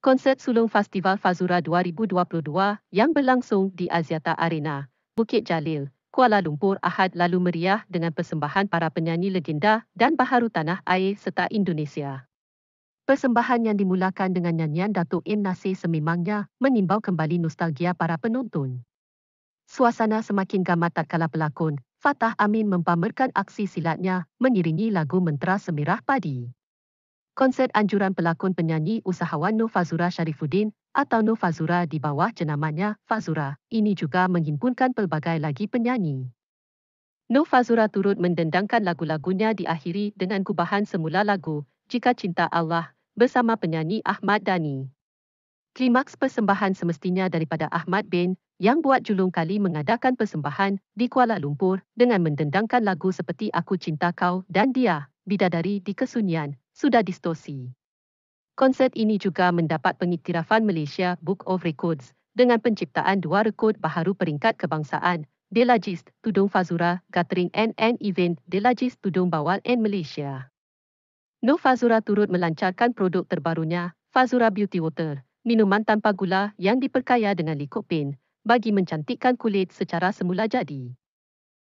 konsert sulung Festival Fazura 2022 yang berlangsung di Aziata Arena, Bukit Jalil, Kuala Lumpur Ahad lalu meriah dengan persembahan para penyanyi legenda dan baharu tanah air serta Indonesia. Persembahan yang dimulakan dengan nyanyian Datuk Im Nasir sememangnya menimbau kembali nostalgia para penonton. Suasana semakin gamat tak kala pelakon, Fatah Amin mempamerkan aksi silatnya mengiringi lagu Mentera Semirah Padi konsert anjuran pelakon penyanyi usahawan Nur Fazura Sharifuddin atau Nur Fazura di bawah jenamanya Fazura. Ini juga menghimpunkan pelbagai lagi penyanyi. Nur Fazura turut mendendangkan lagu-lagunya diakhiri dengan kubahan semula lagu Jika Cinta Allah bersama penyanyi Ahmad Dani. Klimaks persembahan semestinya daripada Ahmad Bin yang buat julung kali mengadakan persembahan di Kuala Lumpur dengan mendendangkan lagu seperti Aku Cinta Kau dan Dia, Bidadari di Kesunyian, sudah distorsi. Konsert ini juga mendapat pengiktirafan Malaysia Book of Records dengan penciptaan dua rekod baharu peringkat kebangsaan, De La Tudung Fazura, Gathering and End Event, De La Tudung Bawal and Malaysia. No Fazura turut melancarkan produk terbarunya, Fazura Beauty Water, minuman tanpa gula yang diperkaya dengan likopin bagi mencantikkan kulit secara semula jadi.